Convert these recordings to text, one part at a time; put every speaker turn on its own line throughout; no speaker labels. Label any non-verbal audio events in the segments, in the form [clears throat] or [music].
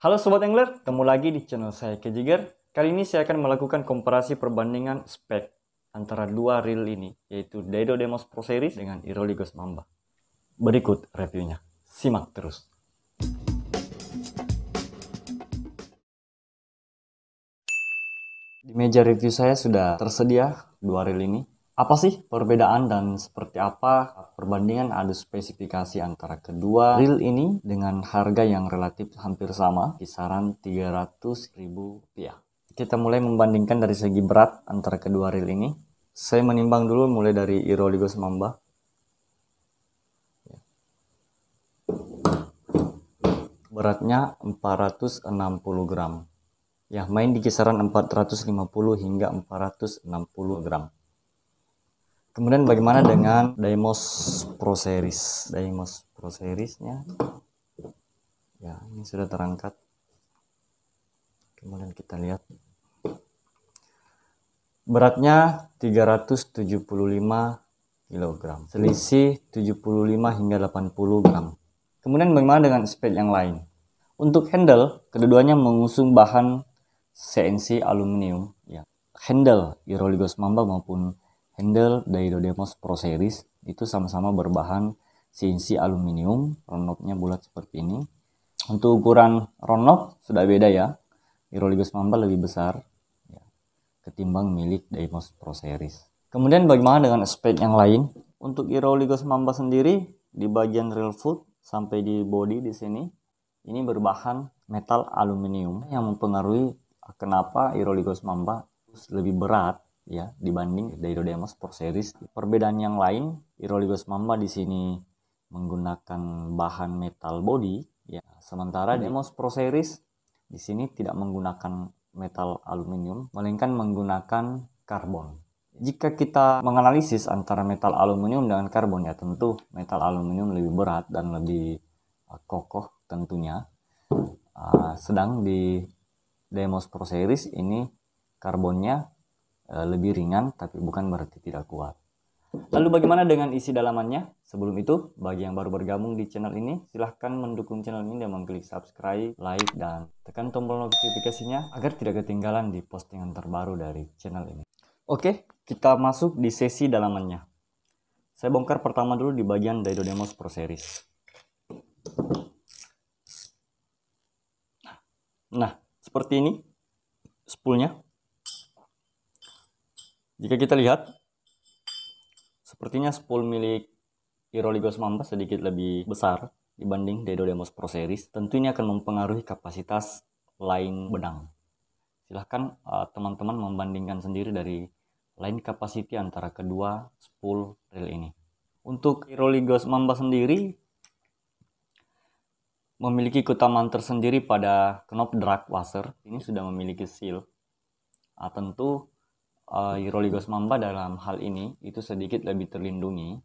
Halo Sobat Angler, ketemu lagi di channel saya Kejiger. Kali ini saya akan melakukan komparasi perbandingan spek antara dua reel ini, yaitu Daido Demos Pro Series dengan Iroligos Mamba. Berikut reviewnya, simak terus. Di meja review saya sudah tersedia dua reel ini, apa sih perbedaan dan seperti apa perbandingan ada spesifikasi antara kedua reel ini dengan harga yang relatif hampir sama, kisaran ribu rupiah. Kita mulai membandingkan dari segi berat antara kedua reel ini. Saya menimbang dulu mulai dari Iroligos Mamba. Ya. Beratnya 460 gram. Ya, main di kisaran 450 hingga 460 gram. Kemudian bagaimana dengan Pro Series, Deimos Pro Series-nya, ya ini sudah terangkat. Kemudian kita lihat beratnya 375 kg, selisih 75 hingga 80 gram. Kemudian bagaimana dengan spek yang lain? Untuk handle, keduanya mengusung bahan CNC aluminium, ya. handle Euroligos mamba maupun Handle dari Dodemos Pro Series itu sama-sama berbahan CNC aluminium, ronoknya bulat seperti ini. Untuk ukuran ronok sudah beda ya, Euroligus Mamba lebih besar ya, ketimbang milik Dodemos Pro Series. Kemudian bagaimana dengan spek yang lain? Untuk Euroligus Mamba sendiri di bagian real foot sampai di body di sini ini berbahan metal aluminium yang mempengaruhi kenapa Euroligus Mamba lebih berat ya dibanding Deirodemus Pro Series. Perbedaan yang lain, Iroligus Mamba di sini menggunakan bahan metal body, ya. Sementara Demos Pro Series di sini tidak menggunakan metal aluminium, melainkan menggunakan karbon. Jika kita menganalisis antara metal aluminium dengan karbon, ya tentu metal aluminium lebih berat dan lebih eh, kokoh tentunya. Uh, sedang di Demos Pro Series ini karbonnya Eh, lebih ringan tapi bukan berarti tidak kuat. Lalu bagaimana dengan isi dalamannya? Sebelum itu, bagi yang baru bergabung di channel ini, silahkan mendukung channel ini dengan mengklik subscribe, like, dan tekan tombol notifikasinya agar tidak ketinggalan di postingan terbaru dari channel ini. Oke, kita masuk di sesi dalamannya. Saya bongkar pertama dulu di bagian Demos Pro Series. Nah, seperti ini spoolnya. Jika kita lihat, sepertinya spool milik Iroligos Mamba sedikit lebih besar dibanding Dedodemos Series. Tentu ini akan mempengaruhi kapasitas lain benang. Silahkan eh, teman-teman uh, membandingkan sendiri dari lain capacity antara kedua spool reel ini. Untuk Iroligos Mamba sendiri, memiliki keutamaan tersendiri pada knob drag washer. Ini sudah memiliki seal. Nah, tentu uh, Mamba dalam hal ini itu sedikit lebih terlindungi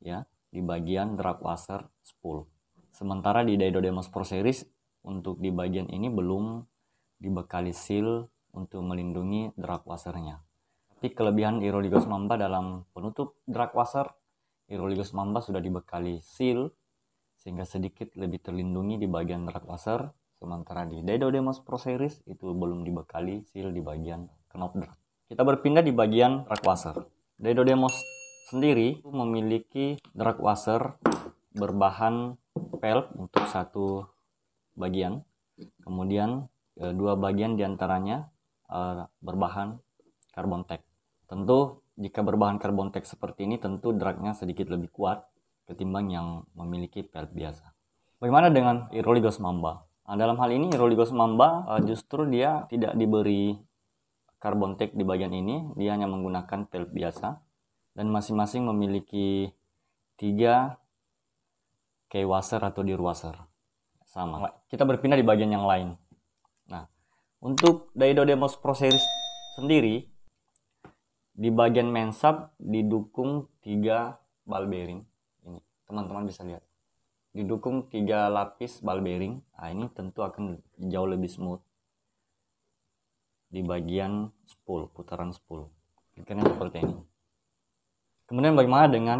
ya di bagian drag washer spool. Sementara di Daidodemos Pro Series untuk di bagian ini belum dibekali seal untuk melindungi drag wasernya. Tapi kelebihan Euroliga Mamba dalam penutup drag washer Euroliga Mamba sudah dibekali seal sehingga sedikit lebih terlindungi di bagian drag washer. sementara di Demos Pro Series itu belum dibekali seal di bagian knob drag. Kita berpindah di bagian drag washer. Daido Demos sendiri memiliki drag washer berbahan pel untuk satu bagian. Kemudian eh, dua bagian diantaranya eh, berbahan karbon tech. Tentu jika berbahan karbon tech seperti ini tentu dragnya sedikit lebih kuat ketimbang yang memiliki pel biasa. Bagaimana dengan Iroligos mamba? Nah, dalam hal ini Iroligos mamba eh, justru dia tidak diberi Carbon tek di bagian ini dia hanya menggunakan pel biasa dan masing-masing memiliki tiga key washer atau dir washer sama. Kita berpindah di bagian yang lain. Nah, untuk Daido Demos Pro Series sendiri di bagian main sub didukung tiga ball bearing. Ini teman-teman bisa lihat. Didukung tiga lapis ball bearing. Nah, ini tentu akan jauh lebih smooth di bagian spool, putaran spool. Klikannya seperti ini. Kemudian bagaimana dengan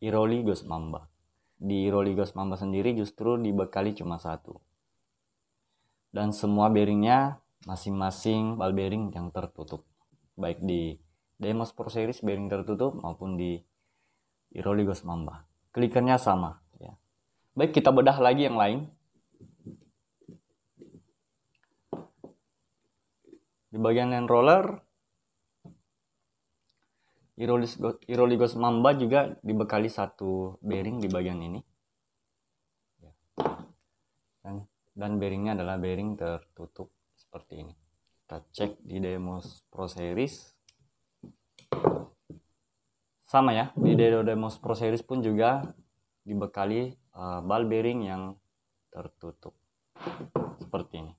Iroligos mamba? Di Iroligos mamba sendiri justru dibekali cuma satu. Dan semua bearingnya masing-masing ball bearing yang tertutup. Baik di Demos Pro Series bearing tertutup maupun di Iroligos mamba. Klikernya sama. Ya. Baik kita bedah lagi yang lain Di bagian land roller, Iroligos Mamba juga dibekali satu bearing di bagian ini. Dan, dan bearingnya adalah bearing tertutup seperti ini. Kita cek di demos Pro Series. Sama ya, di demo Pro Series pun juga dibekali uh, ball bearing yang tertutup seperti ini.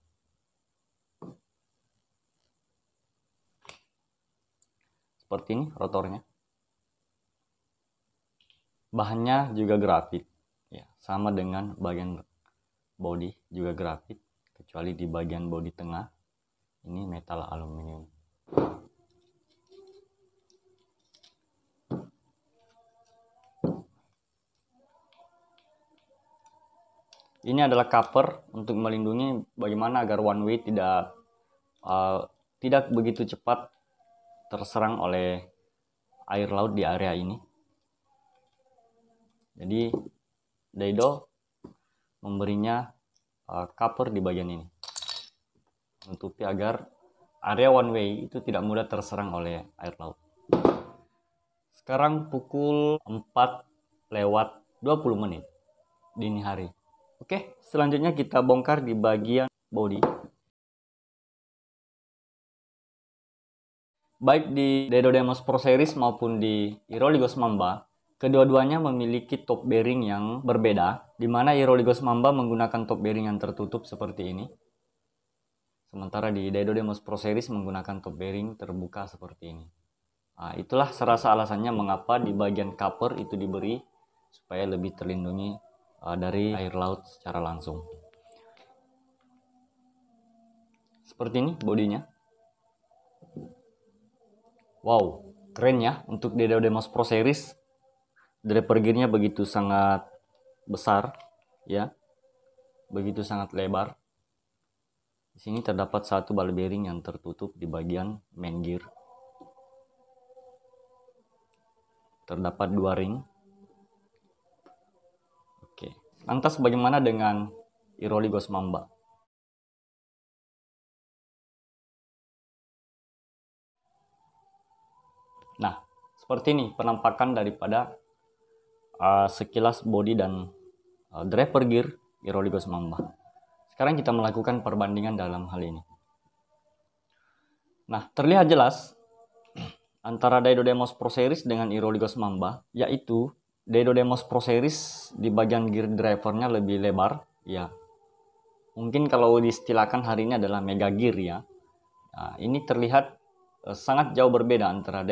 seperti ini rotornya bahannya juga grafit ya sama dengan bagian body juga grafit kecuali di bagian body tengah ini metal aluminium ini adalah cover untuk melindungi bagaimana agar one way tidak uh, tidak begitu cepat terserang oleh air laut di area ini. Jadi Daido memberinya uh, cover di bagian ini. Menutupi agar area one way itu tidak mudah terserang oleh air laut. Sekarang pukul 4 lewat 20 menit dini hari. Oke, selanjutnya kita bongkar di bagian body. Baik di Dedodemos Pro Series maupun di Iroligos Mamba, kedua-duanya memiliki top bearing yang berbeda, di mana Iroligos Mamba menggunakan top bearing yang tertutup seperti ini. Sementara di Dedodemos Pro Series menggunakan top bearing terbuka seperti ini. Nah, itulah serasa alasannya mengapa di bagian cover itu diberi supaya lebih terlindungi ah, dari air laut secara langsung. Seperti ini bodinya. Wow, keren ya untuk Dedeo Demos Pro Series. driver gearnya begitu sangat besar, ya. Begitu sangat lebar. Di sini terdapat satu ball bearing yang tertutup di bagian main gear. Terdapat dua ring. Oke, lantas bagaimana dengan Iroli Gosmamba? seperti ini penampakan daripada uh, sekilas body dan uh, driver gear Iroligos Mamba. Sekarang kita melakukan perbandingan dalam hal ini. Nah, terlihat jelas [clears throat] antara Pro Series dengan Iroligos Mamba, yaitu Pro Series di bagian gear drivernya lebih lebar, ya. Mungkin kalau diistilahkan hari ini adalah mega gear ya. Nah, ini terlihat Eh, sangat jauh berbeda antara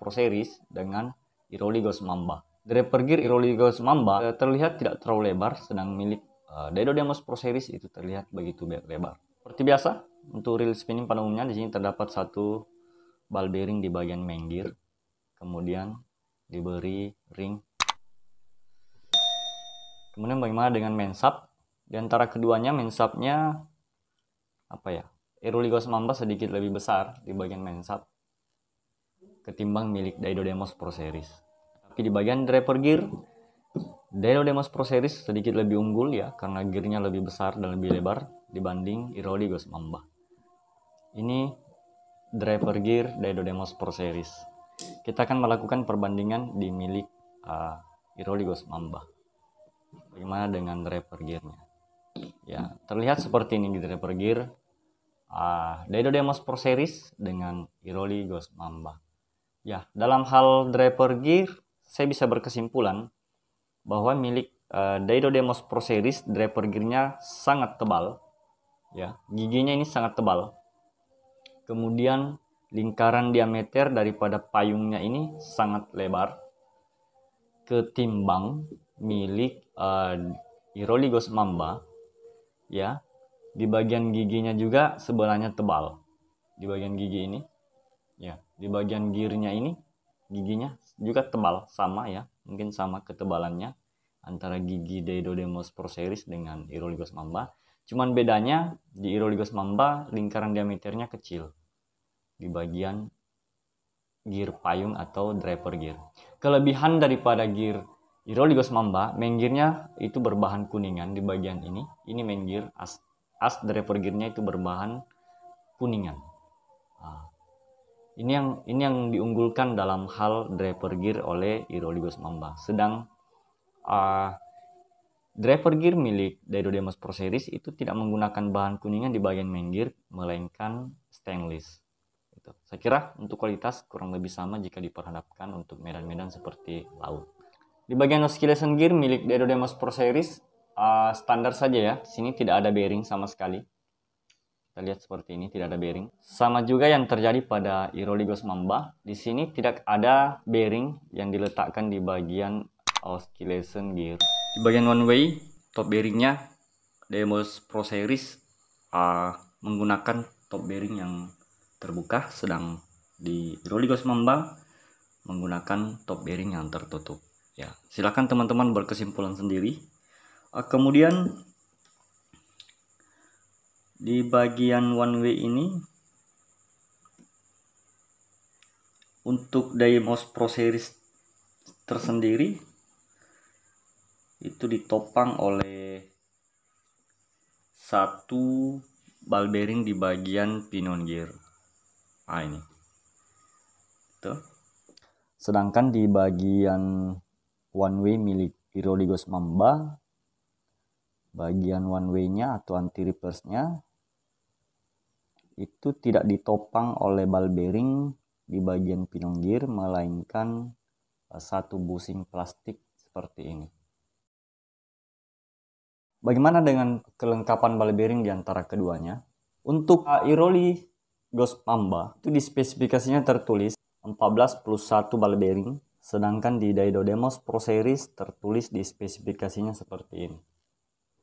Pro Series dengan Iroligos mamba. Dari pergir Iroligos mamba eh, terlihat tidak terlalu lebar, sedang milik eh, Pro Series itu terlihat begitu lebar. Seperti biasa, untuk reel spinning pada umumnya di sini terdapat satu ball bearing di bagian main gear, kemudian diberi ring. Kemudian bagaimana dengan main sub? Di antara keduanya main subnya apa ya? Eruligo 19 sedikit lebih besar di bagian mensat ketimbang milik Daido Demos Pro Series. Tapi di bagian driver gear, Daido Demos Pro Series sedikit lebih unggul ya karena gearnya lebih besar dan lebih lebar dibanding Eruligo Mamba. Ini driver gear Daido Demos Pro Series. Kita akan melakukan perbandingan di milik uh, Eruligo Mamba. Bagaimana dengan driver gearnya? Ya, terlihat seperti ini di driver gear uh, ah, Dedo Demos Pro Series dengan Iroli Ghost Mamba. Ya, dalam hal driver gear, saya bisa berkesimpulan bahwa milik uh, eh, Daido Demos Pro Series driver gearnya sangat tebal. Ya, giginya ini sangat tebal. Kemudian lingkaran diameter daripada payungnya ini sangat lebar ketimbang milik uh, eh, Iroli Ghost Mamba. Ya, di bagian giginya juga sebelahnya tebal di bagian gigi ini ya di bagian gearnya ini giginya juga tebal sama ya mungkin sama ketebalannya antara gigi Deidodemus proceris dengan Iroligos mamba cuman bedanya di Iroligos mamba lingkaran diameternya kecil di bagian gear payung atau driver gear kelebihan daripada gear Iroligos mamba main gearnya itu berbahan kuningan di bagian ini ini main gear as as driver gearnya itu berbahan kuningan. Nah, ini yang ini yang diunggulkan dalam hal driver gear oleh Iroligus Mamba. Sedang uh, driver gear milik Daido Demos Pro Series itu tidak menggunakan bahan kuningan di bagian main gear melainkan stainless. itu Saya kira untuk kualitas kurang lebih sama jika diperhadapkan untuk medan-medan seperti laut. Di bagian oscillation gear milik Daido Demos Pro Series uh, standar saja ya. sini tidak ada bearing sama sekali. Kita lihat seperti ini, tidak ada bearing. Sama juga yang terjadi pada Iroligos mamba. Di sini tidak ada bearing yang diletakkan di bagian oscillation gear. Di bagian one way, top bearingnya Demos Pro Series uh, eh, menggunakan top bearing yang terbuka, sedang di Iroligos mamba menggunakan top bearing yang tertutup. Ya, silakan teman-teman berkesimpulan sendiri Eh, kemudian di bagian one way ini untuk Daimos Pro Series tersendiri itu ditopang oleh satu ball bearing di bagian pinon gear ah ini Tuh. sedangkan di bagian one way milik Irodigo Mamba bagian one way-nya atau anti reverse-nya itu tidak ditopang oleh ball bearing di bagian pinggir gear melainkan eh, satu bushing plastik seperti ini. Bagaimana dengan kelengkapan ball bearing di antara keduanya? Untuk Airoli eh, Ghost Mamba itu di spesifikasinya tertulis 14 plus 1 ball bearing sedangkan di Daido Demos Pro Series tertulis di spesifikasinya seperti ini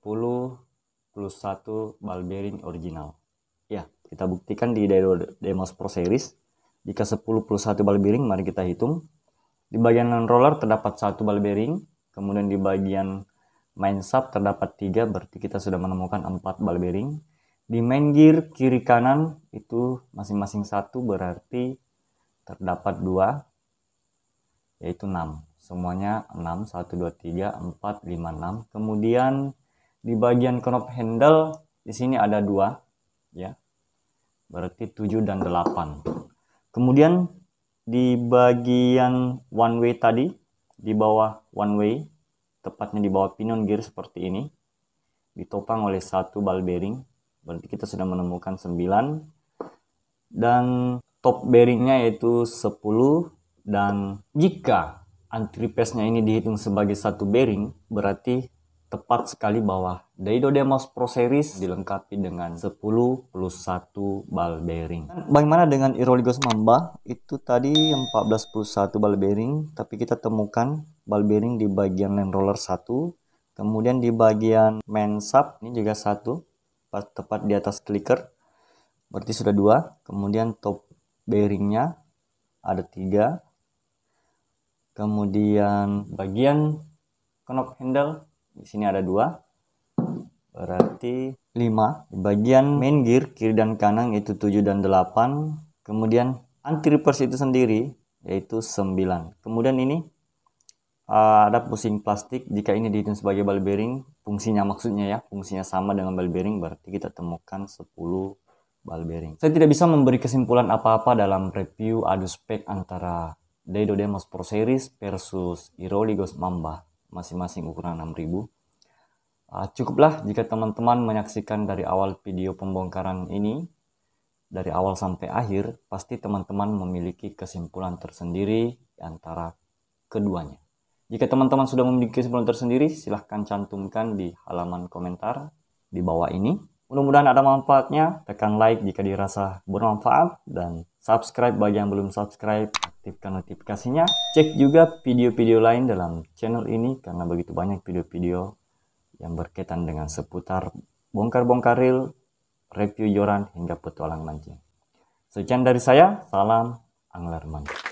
plus 1 ball bearing original. Ya, kita buktikan di Demos Pro Series. Jika 10 plus 1 ball bearing, mari kita hitung. Di bagian non roller terdapat 1 ball bearing, kemudian di bagian main sub terdapat 3, berarti kita sudah menemukan 4 ball bearing. Di main gear kiri kanan itu masing-masing 1, berarti terdapat 2 yaitu 6. Semuanya 6, 1, 2, 3, 4, 5, 6. Kemudian di bagian knob handle di sini ada dua ya berarti 7 dan 8 kemudian di bagian one way tadi di bawah one way tepatnya di bawah pinion gear seperti ini ditopang oleh satu ball bearing berarti kita sudah menemukan 9 dan top bearingnya yaitu 10 dan jika antripesnya ini dihitung sebagai satu bearing berarti tepat sekali bawah. Demos Pro Series dilengkapi dengan 10 plus 1 ball bearing. Bagaimana dengan Iroligos Mamba? Itu tadi 14 plus 1 ball bearing, tapi kita temukan ball bearing di bagian lem roller 1, kemudian di bagian main sub ini juga 1, tepat di atas clicker. Berarti sudah 2, kemudian top bearingnya ada 3, kemudian bagian knob handle di sini ada dua. Berarti 5. Di bagian main gear kiri dan kanan itu 7 dan 8. Kemudian anti reverse itu sendiri yaitu 9. Kemudian ini uh, ada pusing plastik jika ini dihitung sebagai ball bearing fungsinya maksudnya ya fungsinya sama dengan ball bearing berarti kita temukan 10 ball bearing saya tidak bisa memberi kesimpulan apa-apa dalam review adu spek antara Daido Demos Pro Series versus Iroligos Mamba masing-masing ukuran 6000 uh, ah, cukuplah jika teman-teman menyaksikan dari awal video pembongkaran ini dari awal sampai akhir pasti teman-teman memiliki kesimpulan tersendiri antara keduanya jika teman-teman sudah memiliki kesimpulan tersendiri silahkan cantumkan di halaman komentar di bawah ini Mudah-mudahan ada manfaatnya. Tekan like jika dirasa bermanfaat dan subscribe bagi yang belum subscribe, aktifkan notifikasinya. Cek juga video-video lain dalam channel ini karena begitu banyak video-video yang berkaitan dengan seputar bongkar-bongkar reel, review joran hingga petualang mancing. Sekian dari saya, salam angler mancing.